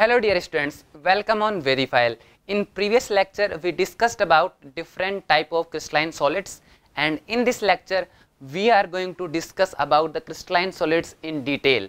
Hello dear students welcome on वेरीफाइल in previous lecture we discussed about different type of crystalline solids and in this lecture we are going to discuss about the crystalline solids in detail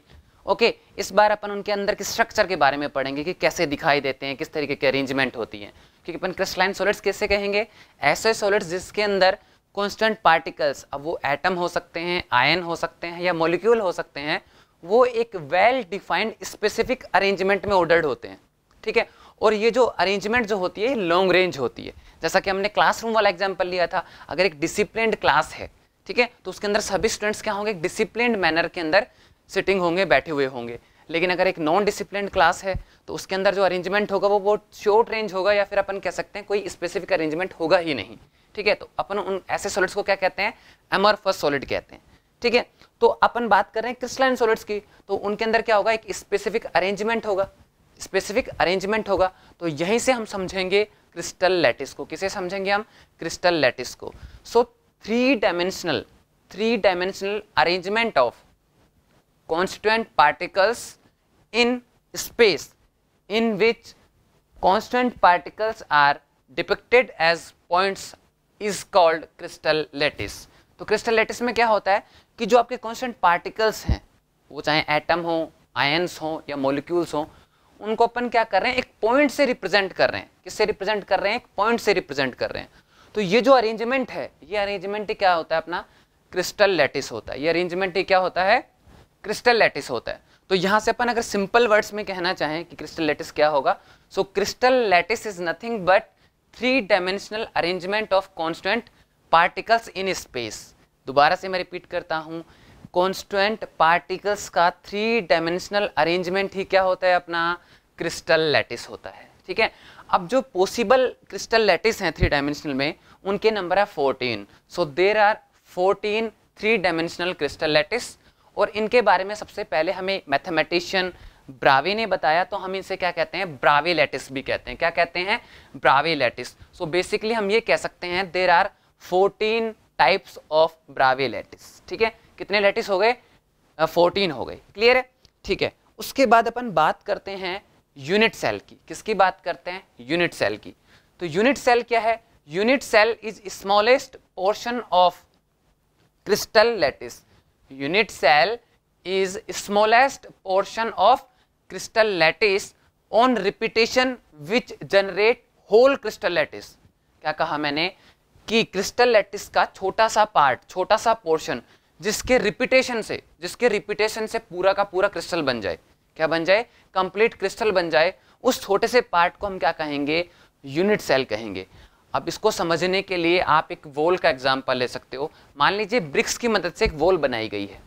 okay इस बार अपन उनके अंदर के structure के बारे में पढ़ेंगे कि कैसे दिखाई देते हैं किस तरीके की अरेंजमेंट होती है क्योंकि अपन क्रिस्टलाइन सॉलिड्स कैसे कहेंगे ऐसे सॉलिड्स जिसके अंदर कॉन्स्टेंट पार्टिकल्स अब वो एटम हो सकते हैं आयन हो सकते हैं या मोलिक्यूल हो सकते हैं वो एक वेल डिफाइंड स्पेसिफिक अरेंजमेंट में ऑर्डर्ड होते हैं ठीक है और ये जो अरेंजमेंट जो होती है लॉन्ग रेंज होती है जैसा कि हमने क्लासरूम वाला एग्जाम्पल लिया था अगर एक डिसिप्लिन क्लास है ठीक है तो उसके अंदर सभी स्टूडेंट्स क्या होंगे एक मैनर के अंदर सिटिंग होंगे बैठे हुए होंगे लेकिन अगर एक नॉन डिसिप्लिन क्लास है तो उसके अंदर जो अरेंजमेंट होगा वो बहुत शॉर्ट रेंज होगा या फिर अपन कह सकते हैं कोई स्पेसिफिक अरेंजमेंट होगा ही नहीं ठीक है तो अपन उन ऐसे सॉलिड्स को क्या कहते हैं एमरफस सॉलिड कहते हैं ठीक है तो अपन बात कर रहे हैं क्रिस्टलाइन सॉलिड्स की तो उनके अंदर क्या होगा एक स्पेसिफिक अरेंजमेंट होगा स्पेसिफिक अरेंजमेंट होगा तो यहीं से हम समझेंगे क्रिस्टल लैटिस को किसे समझेंगे हम क्रिस्टल लैटिस को so three dimensional three dimensional arrangement of constituent particles in space in which constituent particles are depicted as points is called crystal lattice तो क्रिस्टल लेटिस में क्या होता है कि जो आपके कॉन्स्टेंट पार्टिकल्स हैं वो चाहे एटम हो आयन्स हो या मोलिक्यूल्स हो उनको अपन क्या कर रहे हैं एक पॉइंट से रिप्रेजेंट कर रहे हैं किससे रिप्रेजेंट कर रहे हैं एक पॉइंट से रिप्रेजेंट कर रहे हैं तो ये जो अरेंजमेंट है ये अरेंजमेंट क्या होता है अपना क्रिस्टल लेटिस होता है ये अरेंजमेंट क्या होता है क्रिस्टल लेटिस होता है तो यहाँ से अपन अगर सिंपल वर्ड्स में कहना चाहें कि क्रिस्टल लेटिस क्या होगा so crystal lattice is nothing but three dimensional arrangement of constituent particles in space दोबारा से मैं रिपीट करता हूँ कॉन्स्टेंट पार्टिकल्स का थ्री डायमेंशनल अरेंजमेंट ही क्या होता है अपना क्रिस्टल लैटिस होता है ठीक है अब जो पॉसिबल क्रिस्टल लैटिस हैं थ्री डायमेंशनल में उनके नंबर है fourteen so there are fourteen three dimensional crystal lattice और इनके बारे में सबसे पहले हमें मैथमेटिशियन ब्रावे ने बताया तो हम इनसे क्या कहते हैं ब्रावे लैटिस भी कहते हैं क्या कहते हैं ब्रावे लैटिस सो बेसिकली हम ये कह सकते हैं there are fourteen types of Bravais lattice ठीक है कितने लेटिस हो गए फोर्टीन हो गए क्लियर है ठीक है उसके बाद अपन बात करते हैं यूनिट सेल की किसकी बात करते हैं यूनिट सेल की तो यूनिट सेल क्या है unit cell is smallest portion of crystal lattice unit cell is smallest portion of crystal lattice on repetition which generate whole crystal lattice क्या कहा मैंने कि क्रिस्टल लेटिस का छोटा सा पार्ट छोटा सा पोर्शन जिसके रिपीटेशन से जिसके रिपीटेशन से पूरा का पूरा क्रिस्टल बन जाए क्या बन जाए कंप्लीट क्रिस्टल बन जाए उस छोटे से पार्ट को हम क्या कहेंगे यूनिट सेल कहेंगे अब इसको समझने के लिए आप एक वॉल का एग्जाम्पल ले सकते हो मान लीजिए ब्रिक्स की मदद से एक वॉल बनाई गई है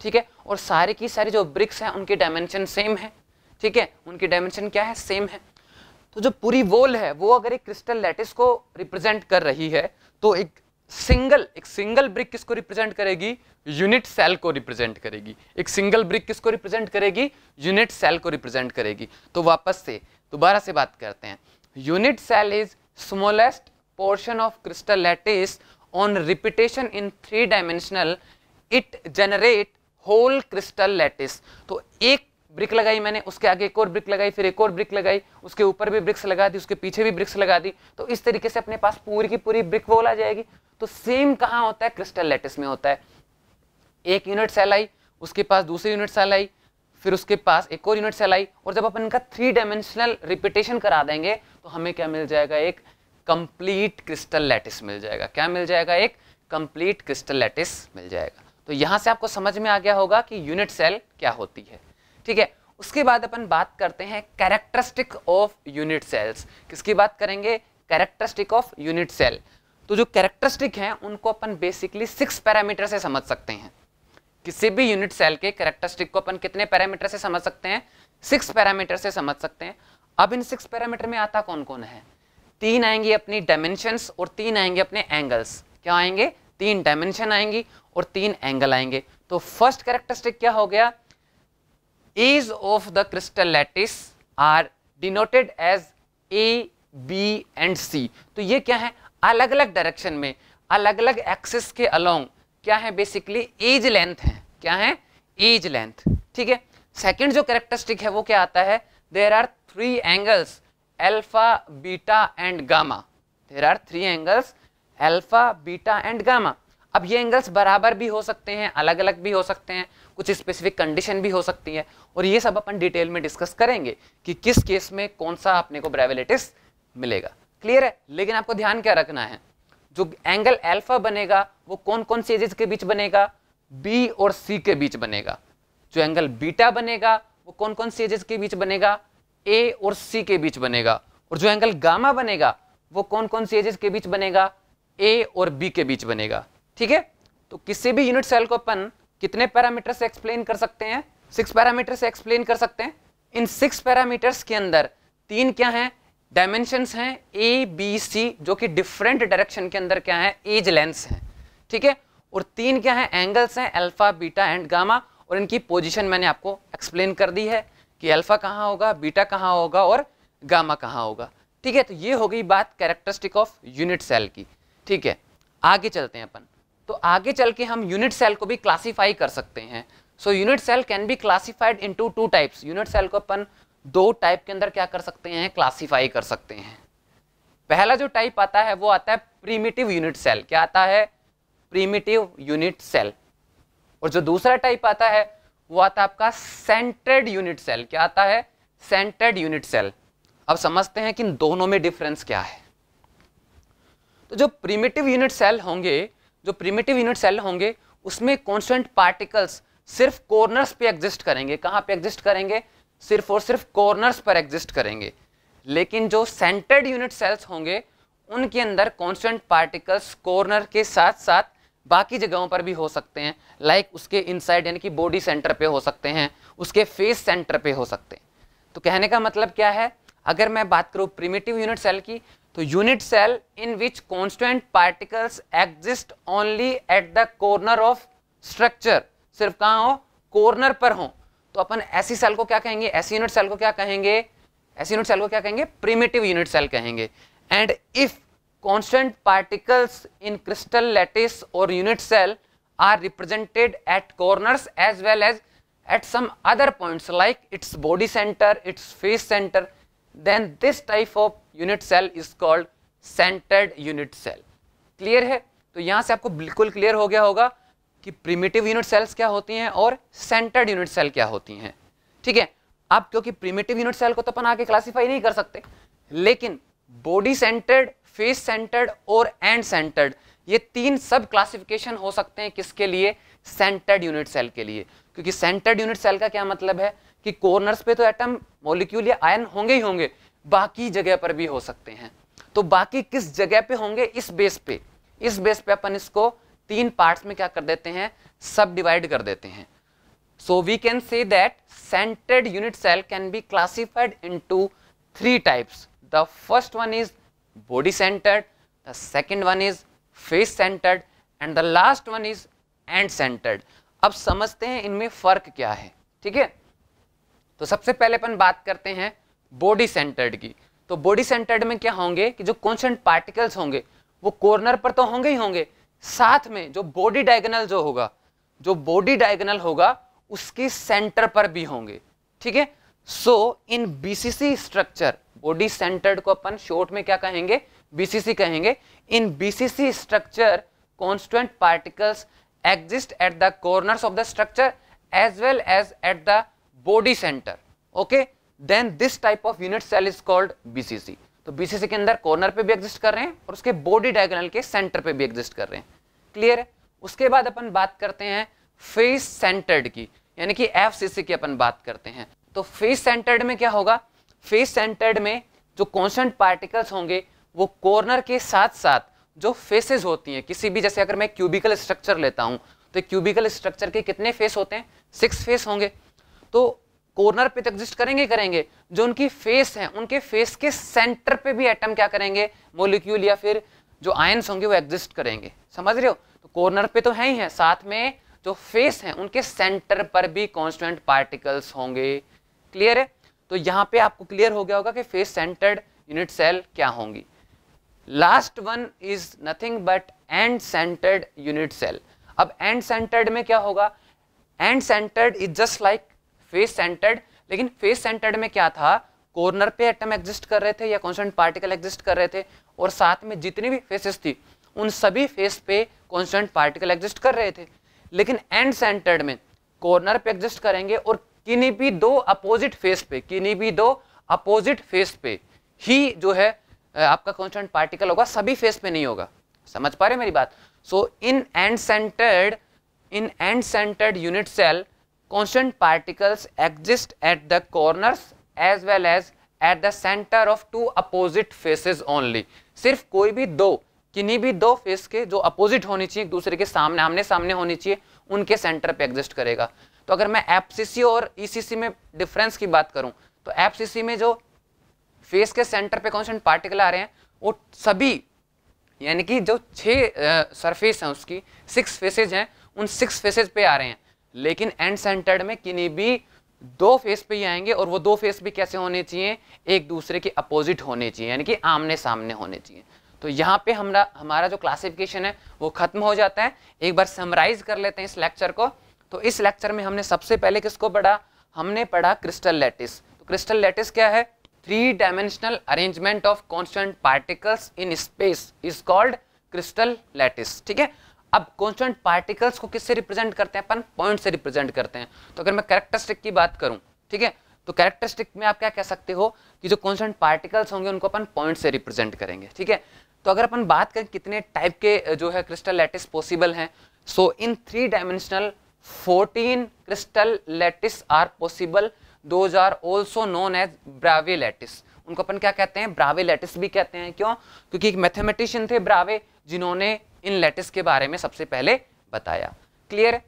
ठीक है और सारे की सारी जो ब्रिक्स हैं उनकी डायमेंशन सेम है ठीक है उनकी डायमेंशन क्या है सेम है तो जो पूरी वोल है वो अगर एक क्रिस्टल लैटिस को रिप्रेजेंट कर रही है तो एक सिंगल एक सिंगल ब्रिक किसको रिप्रेजेंट करेगी यूनिट सेल को रिप्रेजेंट करेगी एक सिंगल ब्रिक किसको रिप्रेजेंट करेगी यूनिट सेल को रिप्रेजेंट करेगी तो वापस से दोबारा से बात करते हैं unit cell is smallest portion of crystal lattice on repetition in three dimensional it generate whole crystal lattice तो एक ब्रिक लगाई मैंने उसके आगे एक और ब्रिक लगाई फिर एक और ब्रिक लगाई उसके ऊपर भी ब्रिक्स लगा दी उसके पीछे भी ब्रिक्स लगा दी तो इस तरीके से अपने पास पूरी की पूरी ब्रिक वॉल आ जाएगी तो सेम कहाँ होता है क्रिस्टल लेटिस में होता है एक यूनिट सेल आई उसके पास दूसरी यूनिट सेल आई फिर उसके पास एक और यूनिट सेल आई और जब अपन इनका थ्री डायमेंशनल रिपीटेशन करा देंगे तो हमें क्या मिल जाएगा एक कंप्लीट क्रिस्टल लेटिस मिल जाएगा क्या मिल जाएगा एक कंप्लीट क्रिस्टल लेटिस मिल जाएगा तो यहाँ से आपको समझ में आ गया होगा कि यूनिट सेल क्या होती है ठीक है उसके बाद अपन बात करते हैं कैरेक्टरिस्टिक ऑफ यूनिट सेल्स किसकी बात करेंगे कैरेक्टरिस्टिक ऑफ यूनिट सेल तो जो कैरेक्टरिस्टिक हैं उनको अपन बेसिकली सिक्स पैरामीटर से समझ सकते हैं किसी भी यूनिट सेल के कैरेक्टरिस्टिक को अपन कितने पैरामीटर से समझ सकते हैं सिक्स पैरामीटर से समझ सकते हैं अब इन सिक्स पैरामीटर में आता कौन कौन है तीन आएंगी अपनी डायमेंशंस और तीन आएंगे अपने एंगल्स क्या आएंगे तीन डायमेंशन आएंगी और तीन एंगल आएंगे तो फर्स्ट कैरेक्टरिस्टिक क्या हो गया edge of the crystal lattice are denoted as A B and C तो ये क्या है अलग अलग डायरेक्शन में अलग अलग एक्सेस के अलोंग क्या है बेसिकली एज लेंथ है क्या है एज लेंथ ठीक है सेकेंड जो करेक्टरिस्टिक है वो क्या आता है there are three angles alpha beta and gamma there are three angles alpha beta and gamma अब ये एंगल्स बराबर भी हो सकते हैं अलग अलग भी हो सकते हैं कुछ स्पेसिफिक कंडीशन भी हो सकती है और ये सब अपन डिटेल में डिस्कस करेंगे कि किस केस में कौन सा अपने को ब्रेवेलिटिस मिलेगा क्लियर है लेकिन आपको ध्यान क्या रखना है जो एंगल एल्फा बनेगा वो कौन कौन सी एजेस के बीच बनेगा बी और सी के बीच बनेगा जो एंगल बीटा बनेगा वो कौन कौन सी एजेस के बीच बनेगा ए और सी के बीच बनेगा और जो एंगल गामा बनेगा वो कौन कौन सी एजेस के बीच बनेगा ए और बी के बीच बनेगा ठीक है तो किसी भी यूनिट सेल को अपन कितने पैरामीटर से एक्सप्लेन कर सकते हैं सिक्स पैरामीटर से एक्सप्लेन कर सकते हैं इन सिक्स पैरामीटर्स के अंदर तीन क्या हैं डायमेंशंस हैं ए बी सी जो कि डिफरेंट डायरेक्शन के अंदर क्या है एज लेंस हैं ठीक है और तीन क्या है एंगल्स हैं अल्फा बीटा एंड गामा और इनकी पोजीशन मैंने आपको एक्सप्लेन कर दी है कि अल्फा कहाँ होगा बीटा कहाँ होगा और गामा कहाँ होगा ठीक है तो ये हो गई बात कैरेक्टरिस्टिक ऑफ यूनिट सेल की ठीक है आगे चलते हैं अपन तो आगे चल के हम यूनिट सेल को भी क्लासीफाई कर सकते हैं so unit cell can be classified in two types unit cell को अपन दो टाइप के अंदर क्या कर सकते हैं क्लासीफाई कर सकते हैं पहला जो टाइप आता है वो आता है प्रीमिटिव यूनिट सेल क्या आता है प्रीमिटिव यूनिट सेल और जो दूसरा टाइप आता है वो आता है आपका सेंटर्ड यूनिट सेल क्या आता है सेंटर्ड यूनिट सेल अब समझते हैं कि इन दोनों में डिफरेंस क्या है तो जो प्रीमिटिव यूनिट सेल होंगे जो प्रिमेटिव यूनिट सेल होंगे उसमें कॉन्स्टेंट पार्टिकल्स सिर्फ कॉर्नर्स पे एग्जिस्ट करेंगे कहाँ पे एग्जिस्ट करेंगे सिर्फ और सिर्फ कॉर्नर्स पर एग्जिस्ट करेंगे लेकिन जो सेंटर्ड यूनिट सेल्स होंगे उनके अंदर कॉन्स्टेंट पार्टिकल्स कॉर्नर के साथ साथ बाकी जगहों पर भी हो सकते हैं लाइक like उसके इनसाइड यानी कि बॉडी सेंटर पे हो सकते हैं उसके फेस सेंटर पे हो सकते हैं तो कहने का मतलब क्या है अगर मैं बात करूँ प्रिमेटिव यूनिट सेल की तो unit cell in which constituent particles exist only at the corner of structure सिर्फ कहाँ हो कॉर्नर पर हो तो अपन ऐसी सेल को क्या कहेंगे ऐसी यूनिट सेल को क्या कहेंगे ऐसी यूनिट सेल को क्या कहेंगे प्रीमेटिव यूनिट सेल कहेंगे and if constituent particles in crystal lattice और unit cell are represented at corner as well as at some other points like its body centre its face centre then this type of unit cell is called centered unit cell. Clear है तो यहां से आपको बिल्कुल clear हो गया होगा कि प्रीमेटिव यूनिट सेल्स क्या होती हैं और सेंटर्ड यूनिट सेल क्या होती हैं ठीक है आप क्योंकि प्रीमेटिव यूनिट सेल को तो अपन आके क्लासीफाई नहीं कर सकते लेकिन बॉडी सेंटर्ड फेस सेंटर्ड और एंड सेंटर्ड ये तीन सब क्लासिफिकेशन हो सकते हैं किसके लिए सेंटर्ड यूनिट सेल के लिए क्योंकि सेंटर्ड यूनिट सेल का क्या मतलब है कि कॉर्नर्स पे तो एटम मोलिक्यूल या आयन होंगे ही होंगे बाकी जगह पर भी हो सकते हैं तो बाकी किस जगह पे होंगे इस बेस पे इस बेस पे अपन इसको तीन पार्ट्स में क्या कर देते हैं सब डिवाइड कर देते हैं so we can say that centred unit cell can be classified into three types the first one is body centred the second one is face centred and the last one is end centred अब समझते हैं इनमें फर्क क्या है ठीक है तो सबसे पहले अपन बात करते हैं बॉडी सेंटर्ड की तो बॉडी सेंटर्ड में क्या होंगे कि जो कॉन्सेंट पार्टिकल्स होंगे वो कॉर्नर पर तो होंगे ही होंगे साथ में जो बॉडी डायगनल जो होगा जो बॉडी डायगनल होगा उसकी सेंटर पर भी होंगे ठीक है so in BCC structure body centred को अपन शॉर्ट में क्या कहेंगे बीसीसी कहेंगे in BCC structure constituent particles exist at the corner of the structure as well as at the body centre okay then this type of unit cell is called BCC तो BCC के अंदर corner पे भी exist कर रहे हैं और उसके बॉडी डायगोनल के सेंटर पे भी एग्जिस्ट कर रहे हैं क्लियर है उसके बाद अपन बात करते हैं फेस सेंटर्ड की यानी कि एफ की अपन बात करते हैं तो फेस सेंटर्ड में क्या होगा फेस सेंटर्ड में जो कॉन्सेंट पार्टिकल्स होंगे वो कॉर्नर के साथ साथ जो फेसेस होती हैं किसी भी जैसे अगर मैं क्यूबिकल स्ट्रक्चर लेता हूँ तो क्यूबिकल स्ट्रक्चर के कितने फेस होते हैं सिक्स फेस होंगे तो कॉर्नर पे तो एग्जिस्ट करेंगे करेंगे जो उनकी फेस है उनके फेस के सेंटर पे भी एटम क्या करेंगे मोलिक्यूल या फिर जो आयंस होंगे वो एग्जिस्ट करेंगे समझ रहे हो तो कॉर्नर पे तो है ही है साथ में जो फेस है उनके सेंटर पर भी कॉन्स्टेंट पार्टिकल्स होंगे क्लियर है तो यहाँ पे आपको क्लियर हो गया होगा कि फेस सेंटर्ड यूनिट सेल क्या होंगी last one is nothing but end centred unit cell अब एंड सेंटर्ड में क्या होगा end centred is just like face centred लेकिन फेस सेंटर्ड में क्या था कॉर्नर पे एटम एग्जिस्ट कर रहे थे या कॉन्स्टेंट पार्टिकल एग्जिस्ट कर रहे थे और साथ में जितनी भी फेसेस थी उन सभी फेस पे कॉन्स्टेंट पार्टिकल एग्जिस्ट कर रहे थे लेकिन एंड सेंटर्ड में कॉर्नर पे एग्जिस्ट करेंगे और किन्हीं भी दो अपोजिट फेस पे किन्हीं भी दो अपोजिट फेस पे ही जो है आपका कॉन्स्टेंट पार्टिकल होगा सभी फेस पे नहीं होगा समझ पा रहे मेरी बात so in end centred in end centred unit cell constituent particles exist at the corners as well as at the centre of two opposite faces only सिर्फ कोई भी दो किन्हीं भी दो फेस के जो अपोजिट होनी चाहिए एक दूसरे के सामने आमने सामने होनी चाहिए उनके सेंटर पे एग्जिस्ट करेगा तो अगर मैं एफसीसी और ईसीसी में डिफरेंस की बात करूं तो एफसीसी में जो फेस के सेंटर पे कॉन्स्टेंट पार्टिकल आ रहे हैं वो सभी यानी कि जो छः सरफेस हैं उसकी सिक्स फेसेज हैं उन सिक्स फेसेज पे आ रहे हैं लेकिन एंड सेंटर्ड में किन्हीं भी दो फेस पे ही आएंगे और वो दो फेस भी कैसे होने चाहिए एक दूसरे के अपोजिट होने चाहिए यानी कि आमने सामने होने चाहिए तो यहाँ पे हमारा हमारा जो क्लासिफिकेशन है वो खत्म हो जाता है एक बार समराइज कर लेते हैं इस लेक्चर को तो इस लेक्चर में हमने सबसे पहले किसको पढ़ा हमने पढ़ा क्रिस्टल लेटिस तो क्रिस्टल लेटिस क्या है three dimensional arrangement of constituent particles in space is called crystal lattice ठीक है अब कॉन्स्टेंट पार्टिकल्स को किससे रिप्रेजेंट करते हैं अपन पॉइंट से रिप्रेजेंट करते हैं तो अगर मैं कैरेक्टरिस्टिक की बात करूं ठीक है तो कैरेक्टरिस्टिक में आप क्या कह सकते हो कि जो कॉन्स्टेंट पार्टिकल्स होंगे उनको अपन पॉइंट से रिप्रेजेंट करेंगे ठीक है तो अगर अपन बात करें कितने टाइप के जो है क्रिस्टल लेटिस पॉसिबल हैं so in three dimensional 14 crystal lattice are possible those are also known as Bravais lattice उनको अपन क्या कहते हैं ब्रावे लेटिस भी कहते हैं क्यों क्योंकि एक मैथमेटिशियन थे ब्रावे जिन्होंने इन लेटिस के बारे में सबसे पहले बताया क्लियर है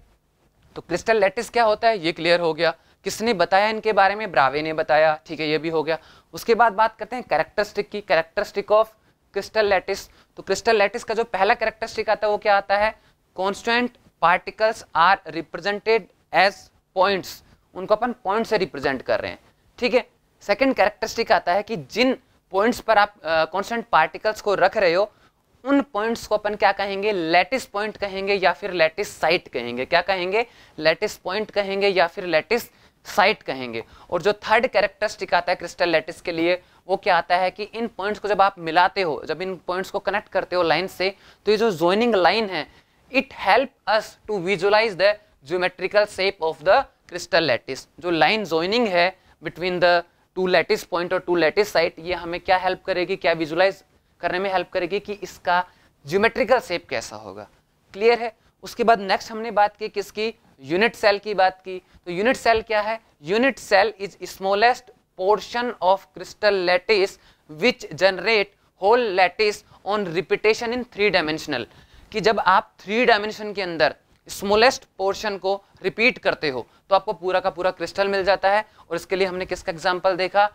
तो क्रिस्टल लेटिस क्या होता है ये क्लियर हो गया किसने बताया इनके बारे में ब्रावे ने बताया ठीक है ये भी हो गया उसके बाद बात करते हैं कैरेक्टरिस्टिक की कैरेक्टरिस्टिक ऑफ क्रिस्टल लेटिस तो क्रिस्टल लेटिस का जो पहला कैरेक्टरिस्टिक आता है वो क्या आता है constituent particles are represented as points उनको अपन पॉइंट से रिप्रेजेंट कर रहे हैं ठीक है सेकेंड कैरेक्टरिस्टिक आता है कि जिन पॉइंट्स पर आप कॉन्स्टेंट uh, पार्टिकल्स को रख रहे हो उन पॉइंट्स को अपन क्या कहेंगे लेटिस पॉइंट कहेंगे या फिर लेटिस साइट कहेंगे क्या कहेंगे लेटिस पॉइंट कहेंगे या फिर लेटिस साइट कहेंगे और जो थर्ड कैरेक्टरिस्टिक आता है क्रिस्टल लेटिस के लिए वो क्या आता है कि इन पॉइंट्स को जब आप मिलाते हो जब इन पॉइंट्स को कनेक्ट करते हो लाइन से तो ये जो ज्वाइनिंग लाइन है it help us to visualise the geometrical shape of the crystal lattice जो लाइन ज्वाइनिंग है between the two lattice point और टू लेटिस साइट ये हमें क्या हेल्प करेगी क्या विजुलाइज करने में हेल्प करेगी कि इसका ज्योमेट्रिकल शेप कैसा होगा क्लियर है उसके बाद नेक्स्ट हमने बात की किसकी यूनिट सेल की बात की तो यूनिट सेल क्या है unit cell is smallest portion of crystal lattice which generate whole lattice on repetition in three dimensional कि जब आप थ्री डायमेंशन के अंदर स्मॉलेस्ट पोर्शन को रिपीट करते हो तो आपको पूरा का पूरा क्रिस्टल मिल जाता है और इसके लिए हमने किसका एग्जाम्पल देखा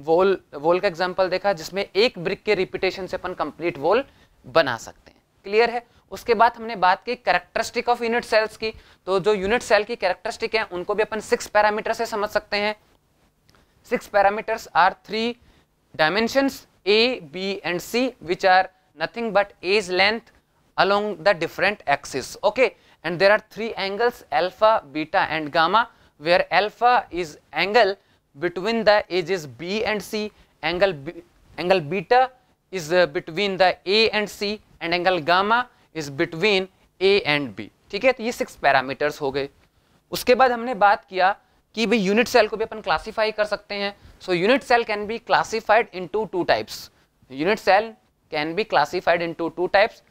वोल वोल का एग्जांपल देखा जिसमें एक ब्रिक के रिपीटेशन से अपन कंप्लीट वोल बना सकते हैं क्लियर है उसके बाद हमने बात की कैरेक्टरिस्टिक ऑफ यूनिट सेल्स की तो जो यूनिट सेल की कैरेक्टरिस्टिक है उनको भी अपन सिक्स पैरामीटर से समझ सकते हैं six parameters are three dimensions A B and C which are nothing but edge length along the different axis okay and there are three angles alpha beta and gamma where alpha is angle between the edge B and C, angle, B, angle beta is uh, between the A and C and angle gamma is between A and B. ठीक है तो ये six parameters हो गए उसके बाद हमने बात किया कि भाई यूनिट सेल को भी अपन क्लासीफाई कर सकते हैं so unit cell can be classified into two types unit cell can be classified into two types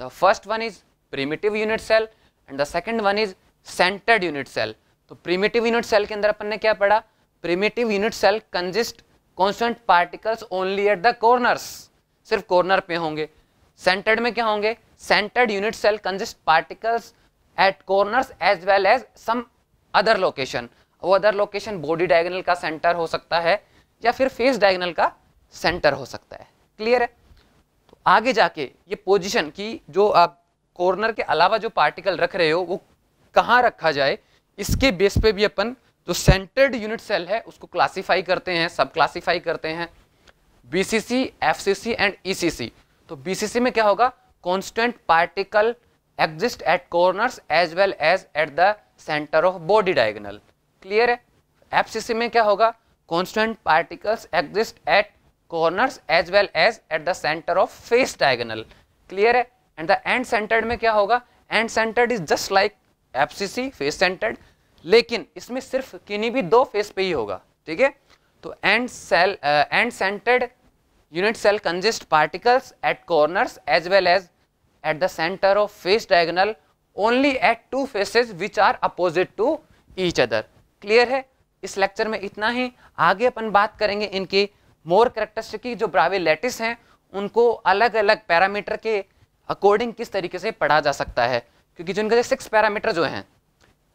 the first one is primitive unit cell and the second one is centred unit cell तो primitive unit cell के अंदर अपन ने क्या पढ़ा primitive unit cell consist constituent particles only at the corners सिर्फ corner पे होंगे सेंटर्ड में क्या होंगे centred unit cell consist particles eight corners as well as some other location वो अदर लोकेशन बॉडी डायगनल का सेंटर हो सकता है या फिर फेस डायगनल का सेंटर हो सकता है क्लियर है तो आगे जाके ये पोजिशन की जो आप कॉर्नर के अलावा जो पार्टिकल रख रहे हो वो कहाँ रखा जाए इसके बेस पे भी अपन जो सेंटर्ड यूनिट सेल है उसको क्लासीफाई करते हैं सब क्लासीफाई करते हैं बीसीसी एफसीसी एंड ईसीसी तो बीसीसी में क्या होगा constant particle exist at corners as well as at the centre of body diagonal clear है एफसीसी में क्या होगा constant particles exist at corners as well as at the centre of face diagonal clear है and the end centred में क्या होगा end centred is just like FCC face centred लेकिन इसमें सिर्फ किन्हीं भी दो फेस पे ही होगा ठीक है तो end cell end centred unit cell consist particles at corner as well as at the centre of face diagonal only at two faces which are opposite to each other clear है इस lecture में इतना ही आगे अपन बात करेंगे इनकी मोर characteristic की जो ब्रावे लेटिस हैं उनको अलग अलग पैरामीटर के अकॉर्डिंग किस तरीके से पढ़ा जा सकता है क्योंकि जिनके सिक्स पैरामीटर जो हैं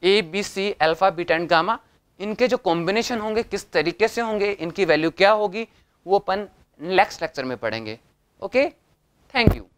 A B C alpha beta and gamma इनके जो कॉम्बिनेशन होंगे किस तरीके से होंगे इनकी वैल्यू क्या होगी वो अपन नेक्स्ट लेक्चर में पढ़ेंगे ओके थैंक यू